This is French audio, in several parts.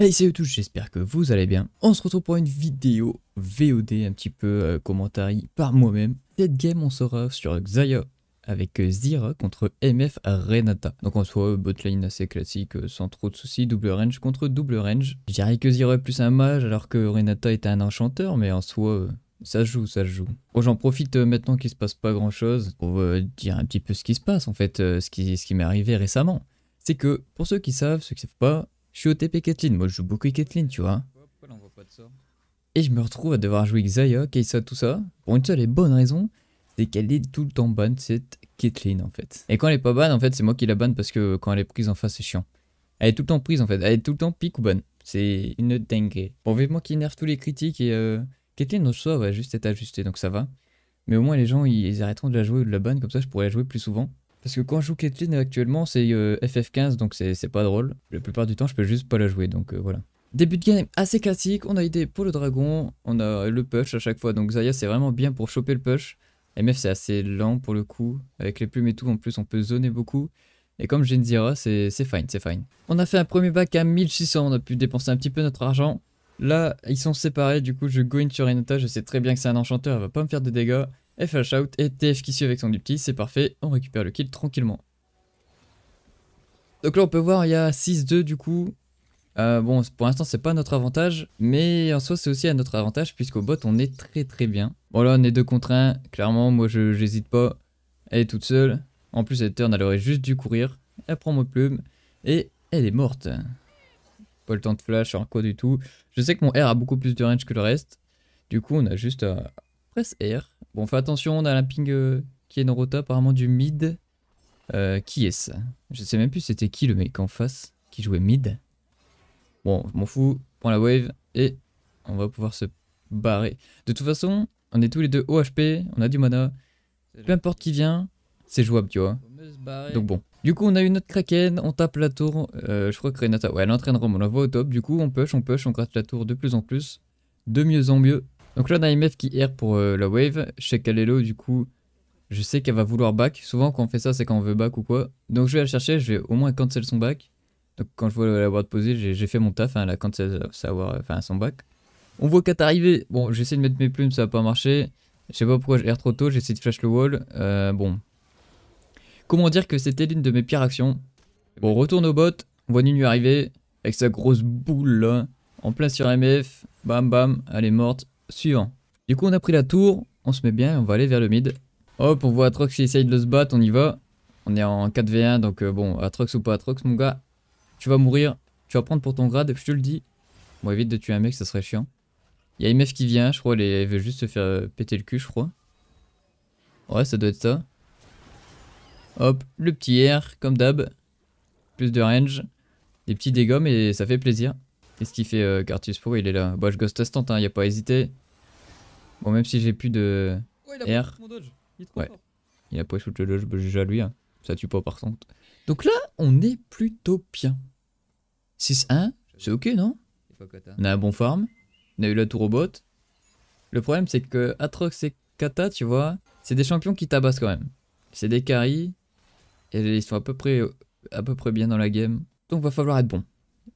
Hey salut tous, j'espère que vous allez bien. On se retrouve pour une vidéo VOD un petit peu euh, commentary par moi-même. Cette game on sera sur Xayah avec Zira euh, contre MF Renata. Donc en soit, botlane assez classique, euh, sans trop de soucis, double range contre double range. Je que Zira est plus un mage alors que Renata est un enchanteur, mais en soi, ça joue, ça joue. Bon, j'en profite maintenant qu'il se passe pas grand chose pour dire un petit peu ce qui se passe en fait, ce qui, ce qui m'est arrivé récemment. C'est que, pour ceux qui savent, ceux qui savent pas, je suis au TP Caitlyn, moi je joue beaucoup Caitlyn, tu vois. Et je me retrouve à devoir jouer Xayah, Kai'Sa tout ça, pour une seule et bonne raison, c'est qu'elle est tout le temps bonne, cette Caitlyn en fait. Et quand elle est pas bonne, en fait, c'est moi qui la banne parce que quand elle est prise en face, c'est chiant. Elle est tout le temps prise en fait, elle est tout le temps pique ou bonne. C'est une dinguerie. Bon, moi qui énerve tous les critiques et euh, Caitlyn, en soir va juste être ajustée, donc ça va. Mais au moins, les gens, ils arrêteront de la jouer ou de la bonne comme ça, je pourrais la jouer plus souvent. Parce que quand je joue Caitlyn actuellement, c'est euh, FF15, donc c'est pas drôle. La plupart du temps, je peux juste pas la jouer, donc euh, voilà. Début de game assez classique, on a idée pour le dragon, on a le push à chaque fois, donc Zaya c'est vraiment bien pour choper le push. MF c'est assez lent pour le coup, avec les plumes et tout, en plus on peut zoner beaucoup. Et comme j'ai Zira, c'est fine, c'est fine. On a fait un premier bac à 1600, on a pu dépenser un petit peu notre argent. Là, ils sont séparés, du coup je go in sur Renata, je sais très bien que c'est un enchanteur, elle va pas me faire de dégâts. Et flash out et TF qui suit avec son petit, c'est parfait, on récupère le kill tranquillement. Donc là on peut voir il y a 6-2 du coup. Euh, bon pour l'instant c'est pas notre avantage, mais en soi c'est aussi à notre avantage puisqu'au bot on est très très bien. Bon là on est 2 contre 1, clairement moi je j'hésite pas, elle est toute seule. En plus cette turn elle aurait juste dû courir, elle prend mon plume et elle est morte. Pas le temps de flash, alors quoi du tout. Je sais que mon R a beaucoup plus de range que le reste, du coup on a juste à, r Bon, fais attention, on a un ping euh, qui est Norota, apparemment du mid. Euh, qui est-ce Je sais même plus c'était qui le mec en face qui jouait mid. Bon, m'en fous, prend la wave et on va pouvoir se barrer. De toute façon, on est tous les deux au HP, on a du mana. Peu importe qui vient, c'est jouable, tu vois. Donc bon. Du coup, on a eu notre Kraken, on tape la tour. Euh, je crois que Renata, ouais, elle entraînera on la voit au top. Du coup, on push, on push, on gratte la tour de plus en plus. De mieux en mieux. Donc là, on a MF qui erre pour euh, la wave. Chez Kalelo, du coup, je sais qu'elle va vouloir back. Souvent, quand on fait ça, c'est quand on veut back ou quoi. Donc je vais la chercher, je vais au moins cancel son back. Donc quand je vois la ward posée, j'ai fait mon taf, hein. elle a cancel euh, sa euh, enfin son back. On voit est arriver. Bon, j'essaie de mettre mes plumes, ça va pas marché. Je sais pas pourquoi je erre trop tôt, j'essaie de flash le wall. bon. Comment dire que c'était l'une de mes pires actions Bon, on retourne au bot, on voit Nunu arriver avec sa grosse boule là, en plein sur MF. Bam bam, elle est morte suivant. Du coup, on a pris la tour, on se met bien on va aller vers le mid. Hop, on voit Atrox qui essaye de se battre, on y va. On est en 4v1, donc euh, bon, Atrox ou pas Atrox, mon gars, tu vas mourir. Tu vas prendre pour ton grade, je te le dis. Bon, évite de tuer un mec, ça serait chiant. Il y a meuf qui vient, je crois, elle, veut juste se faire euh, péter le cul, je crois. Ouais, ça doit être ça. Hop, le petit air comme d'hab. Plus de range, des petits dégâts et ça fait plaisir. Qu'est-ce qu'il fait, euh, Pro il est là Bah, je ghost instant, hein, y a pas hésité. Bon, même si j'ai plus de R. Mon Il Il a pas eu le dodge, bah, j'ai à lui. Hein. Ça tue pas, par contre. Donc là, on est plutôt bien. 6-1, c'est ok, non On a un bon farm. On a eu la tour au bot. Le problème, c'est que Atrox et Kata, tu vois, c'est des champions qui tabassent quand même. C'est des caries. Et ils sont à peu près, à peu près bien dans la game. Donc va falloir être bon.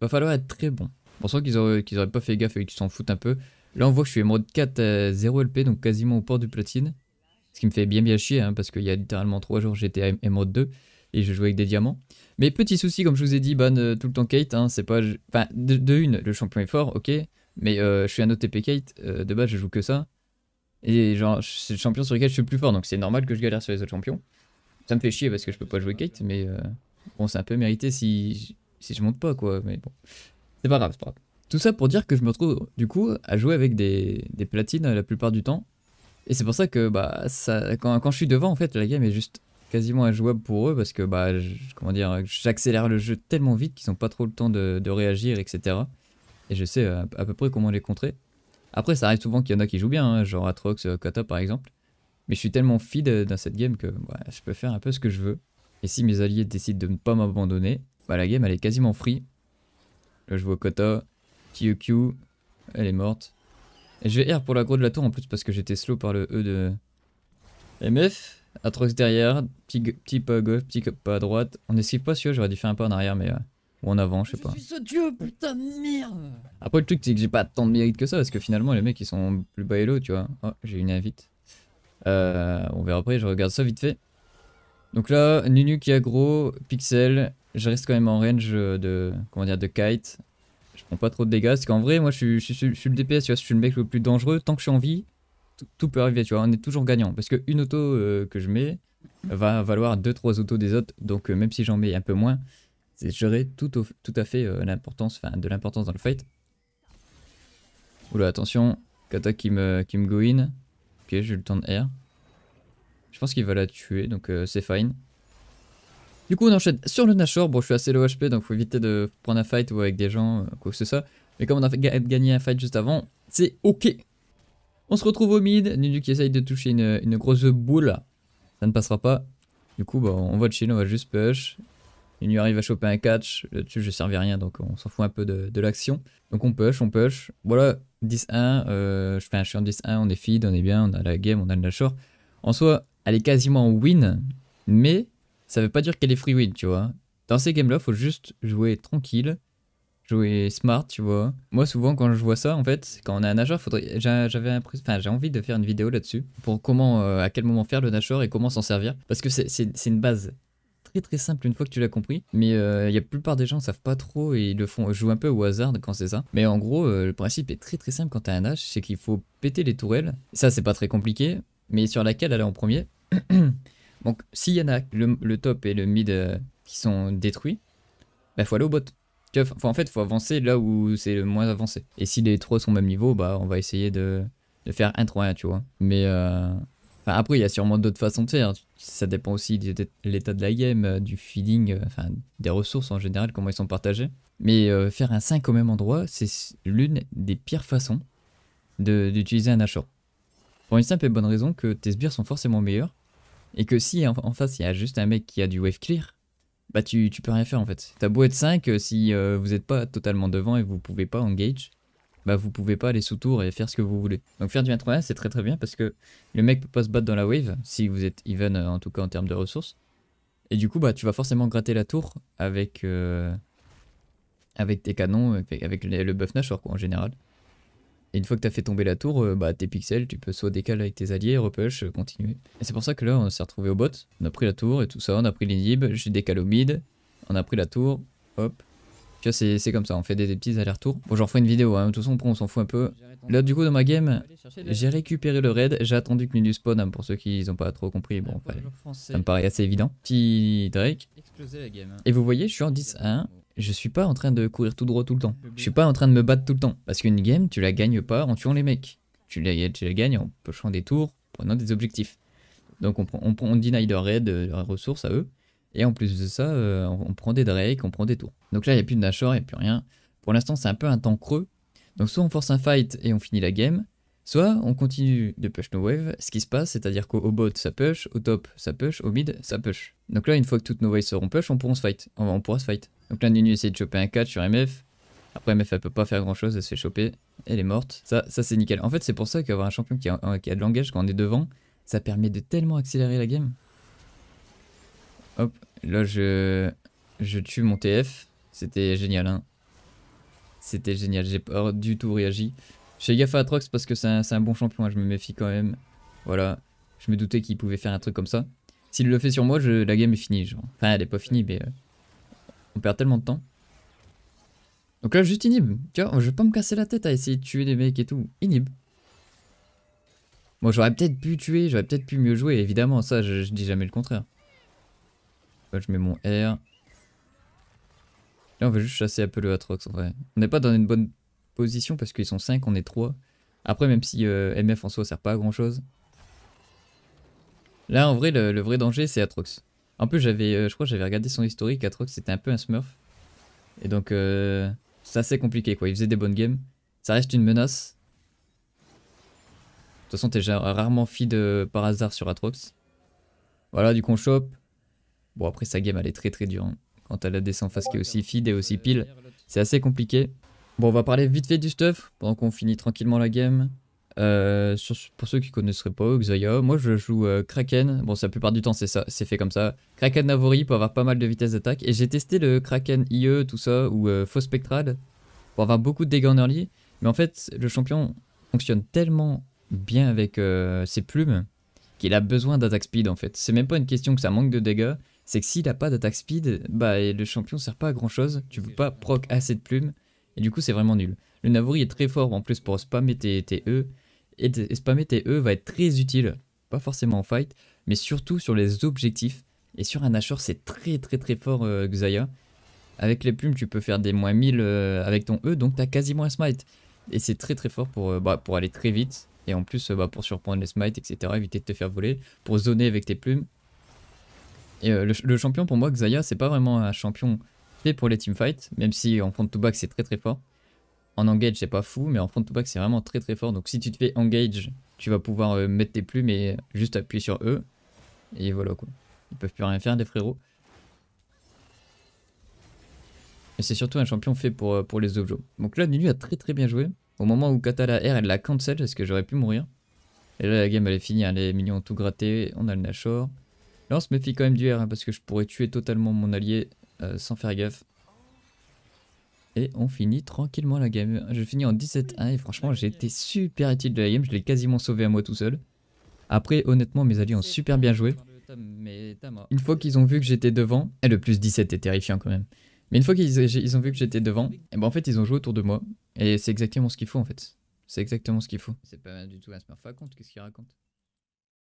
Va falloir être très bon. Je qu'ils auraient, pas fait gaffe et qu'ils s'en foutent un peu. Là, on voit que je suis émeraude 4 à 0 LP, donc quasiment au port du platine. Ce qui me fait bien bien chier, hein, parce qu'il y a littéralement 3 jours, j'étais émeraude 2 et je jouais avec des diamants. Mais petit souci, comme je vous ai dit, ban euh, tout le temps Kate, hein, c'est pas... Enfin, de, une, le champion est fort, ok, mais euh, je suis un OTP Kate, euh, de base je joue que ça. Et genre, c'est le champion sur lequel je suis le plus fort, donc c'est normal que je galère sur les autres champions. Ça me fait chier parce que je peux pas jouer Kate, mais bon, c'est un peu mérité si, si je monte pas, quoi, mais bon. C'est pas grave, Tout ça pour dire que je me retrouve du coup à jouer avec des, platines euh, la plupart du temps. Et c'est pour ça que bah quand, je suis devant en fait la game est juste quasiment injouable pour eux parce que bah comment dire j'accélère le jeu tellement vite qu'ils n'ont pas trop le temps de, réagir etc. Et je sais euh, à, peu près comment les contrer. Après ça arrive souvent qu'il y en a qui jouent bien, hein, genre Atrox, euh, Kata par exemple. Mais je suis tellement feed dans cette game que bah, je peux faire un peu ce que je veux. Et si mes alliés décident de ne pas m'abandonner, bah la game elle est quasiment free Là, je vois Kota. UQ, Elle est morte. Et je vais R pour l'aggro de la tour en plus parce que j'étais slow par le E de MF. Atrox derrière, petit, petit pas à gauche, petit pas à droite. On esquive pas sûr, j'aurais dû faire un pas en arrière, mais. Euh, ou en avant, je sais pas. Je suis ce dieu, putain de merde Après, le truc, c'est que j'ai pas tant de mérite que ça parce que finalement, les mecs ils sont plus bas et low, tu vois. Oh, j'ai une invite. Euh, on verra après, je regarde ça vite fait. Donc là, Nunu qui aggro, Pixel, je reste quand même en range de, comment dire, de kite. Je prends pas trop de dégâts, parce qu'en vrai, moi, je suis, le DPS, je suis le mec le plus dangereux. Tant que je suis en vie, tout peut arriver, tu vois, on est toujours gagnant. Parce que une auto euh, que je mets va valoir 2-3 autos des autres, donc euh, même si j'en mets un peu moins, j'aurai tout, tout à fait euh, l'importance, enfin, de l'importance dans le fight. Oula, attention, Kata qui me, qui me go in. Ok, j'ai le temps de R. Je pense qu'il va la tuer, donc c'est fine. Du coup, on enchaîne sur le Nashor. Bon, je suis assez low HP, donc faut éviter de prendre un fight ou avec des gens, euh, quoi que ce soit. Mais comme on a gagné un fight juste avant, c'est ok. On se retrouve au mid. Nunu qui essaye de toucher une, grosse boule. Ça ne passera pas. Du coup, bah, on va chill, on va juste push. lui arrive à choper un catch. Là-dessus, je servais rien, donc on s'en fout un peu de, l'action. Donc on push, on push. Voilà, 10-1. Euh, je fais un en 10-1, on est feed, on est bien, on a la game, on a le Nashor. En soi, elle est quasiment win, mais ça veut pas dire qu'elle est free win, tu vois. Dans ces games-là, faut juste jouer tranquille, jouer smart, tu vois. Moi, souvent, quand je vois ça, en fait, quand on est un nageur, faudrait... j'avais enfin, j'ai envie de faire une vidéo là-dessus pour comment, euh, à quel moment faire le nageur et comment s'en servir, parce que c'est une base très très simple une fois que tu l'as compris. Mais il euh, y a la plupart des gens ne savent pas trop et ils le font, jouent un peu au hasard quand c'est ça. Mais en gros, euh, le principe est très très simple quand tu as un nage, c'est qu'il faut péter les tourelles. Ça, c'est pas très compliqué, mais sur laquelle aller en premier Donc, s'il y en a le, top et le mid euh, qui sont détruits, bah faut aller au bot. en fait, il faut avancer là où c'est le moins avancé. Et si les trois sont au même niveau, bah on va essayer de, faire un 3 1 tu vois. Mais euh, après, il y a sûrement d'autres façons de faire. Ça dépend aussi de l'état de la game, euh, du feeding, enfin, des ressources en général, comment ils sont partagés. Mais faire un 5 au même endroit, c'est l'une des pires façons d'utiliser un achat Pour une simple et bonne raison que tes sbires sont forcément meilleurs et que si en, face il y a juste un mec qui a du wave clear, bah tu, peux rien faire en fait. T'as beau être 5, euh, si euh, vous n'êtes pas totalement devant et vous pouvez pas engage, bah vous pouvez pas aller sous tour et faire ce que vous voulez. Donc faire du 1 1 c'est très très bien parce que le mec peut pas se battre dans la wave, si vous êtes even euh, en tout cas en termes de ressources. Et du coup bah tu vas forcément gratter la tour avec, avec tes canons, avec, le buff nash en général. Et une fois que t'as fait tomber la tour, euh, bah, tes pixels, tu peux soit décaler avec tes alliés, repush, euh, continuer. Et c'est pour ça que là, on s'est retrouvé au bot, on a pris la tour et tout ça, on a pris l'inhib, je décalé au mid, on a pris la tour, hop. Tu vois, c'est comme ça, on fait des, petits allers-retours. Bon, j'en ferai une vidéo, hein. de toute façon, on s'en fout un peu. Là, du coup, dans ma game, j'ai récupéré le raid, j'ai attendu que Minus spawn, hein, pour ceux qui n'ont pas trop compris, bon, ça me paraît assez évident. Petit Drake. Hein. Et vous voyez, je suis en 10-1, je suis pas en train de courir tout droit tout le temps. Je suis pas en train de me battre tout le temps. Parce qu'une game, tu la gagnes pas en tuant les mecs. Tu la, gagnes en pochant des tours, en prenant des objectifs. Donc on, on, on deny leur leurs ressources à eux. Et en plus de ça, euh, on, prend des drakes, on prend des tours. Donc là, il n'y a plus de Nashor, il a plus rien. Pour l'instant, c'est un peu un temps creux. Donc soit on force un fight et on finit la game, Soit on continue de push nos waves, ce qui se passe, c'est-à-dire qu'au bot ça push, au top ça push, au mid ça push. Donc là, une fois que toutes nos waves seront push, on pourra se fight. On, pourra se fight. Donc là, Nunu essaie de choper un catch sur MF. Après, MF elle peut pas faire grand chose, elle se fait choper, elle est morte. Ça, ça c'est nickel. En fait, c'est pour ça qu'avoir un champion qui a, euh, de langage quand on est devant, ça permet de tellement accélérer la game. Hop, là je, je tue mon TF. C'était génial, hein. C'était génial, j'ai pas du tout réagi. Je fais gaffe à Atrox parce que c'est un, bon champion, hein, je me méfie quand même. Voilà, je me doutais qu'il pouvait faire un truc comme ça. S'il le fait sur moi, la game est finie. Enfin, elle est pas finie, mais euh, on perd tellement de temps. Donc là, juste inhibe. Tu vois, je vais pas me casser la tête à essayer de tuer des mecs et tout. Inhibe. Bon, j'aurais peut-être pu tuer, j'aurais peut-être pu mieux jouer, évidemment, ça, je, dis jamais le contraire. je mets mon R. Là, on va juste chasser un peu le Atrox, en vrai. On n'est pas dans une bonne parce qu'ils sont 5, on est 3. Après, même si euh, MF en soi sert pas à grand chose. Là, en vrai, le, vrai danger, c'est Atrox. En plus, j'avais, euh, je crois que j'avais regardé son historique. Atrox, c'était un peu un smurf. Et donc, ça euh, c'est assez compliqué, quoi. Il faisait des bonnes games. Ça reste une menace. De toute façon, t'es rarement feed par hasard sur Atrox. Voilà, du coup, on chope. Bon, après, sa game, elle est très très dure. Hein. Quand elle a descend face qui est aussi feed et aussi pile, c'est assez compliqué. Bon, on va parler vite fait du stuff pendant qu'on finit tranquillement la game. Euh, pour ceux qui connaisseraient pas Xayah, moi je joue euh, Kraken. Bon, la plupart du temps, c'est ça, c'est fait comme ça. Kraken Navori pour avoir pas mal de vitesse d'attaque. Et j'ai testé le Kraken IE, tout ça, ou euh, Faux Spectral pour avoir beaucoup de dégâts en early. Mais en fait, le champion fonctionne tellement bien avec ses plumes qu'il a besoin d'attaque speed en fait. C'est même pas une question que ça manque de dégâts, c'est que s'il a pas d'attaque speed, bah le champion sert pas à grand chose. Tu peux pas proc assez de plumes. Et du coup, c'est vraiment nul. Le Navori est très fort en plus pour spammer tes, E. Et, spammer tes E va être très utile, pas forcément en fight, mais surtout sur les objectifs. Et sur un Ashore, c'est très très très fort, euh, Xaya. Xayah. Avec les plumes, tu peux faire des moins 1000 euh, avec ton E, donc t'as quasiment un smite. Et c'est très très fort pour, euh, bah, pour aller très vite. Et en plus, bah, pour surprendre les smites, etc. Éviter de te faire voler. Pour zoner avec tes plumes. Et le, le, champion, pour moi, Xayah, c'est pas vraiment un champion fait pour les teamfights, même si en front-to-back c'est très très fort. En engage c'est pas fou, mais en front-to-back c'est vraiment très très fort. Donc si tu te fais engage, tu vas pouvoir euh, mettre tes plumes et juste appuyer sur eux. Et voilà quoi. Ils peuvent plus rien faire des frérots. Mais c'est surtout un champion fait pour, euh, pour les objets. Donc là Nunu a très très bien joué. Au moment où Katala R elle la cancel parce que j'aurais pu mourir. Et là la game elle est finie, hein. les minions ont tout gratté, on a le Nashor. Là on se méfie quand même du R hein, parce que je pourrais tuer totalement mon allié euh, sans faire gaffe. Et on finit tranquillement la game. Je finis en 17-1 et franchement j'ai été super utile de la game, je l'ai quasiment sauvé à moi tout seul. Après honnêtement mes alliés ont super bien joué. Une fois qu'ils ont vu que j'étais devant, et le plus 17 est terrifiant quand même. Mais une fois qu'ils ont vu que j'étais devant, et eh ben en fait ils ont joué autour de moi. Et c'est exactement ce qu'il faut en fait. C'est exactement ce qu'il faut. C'est pas du tout un smurf qu'est-ce qu'il raconte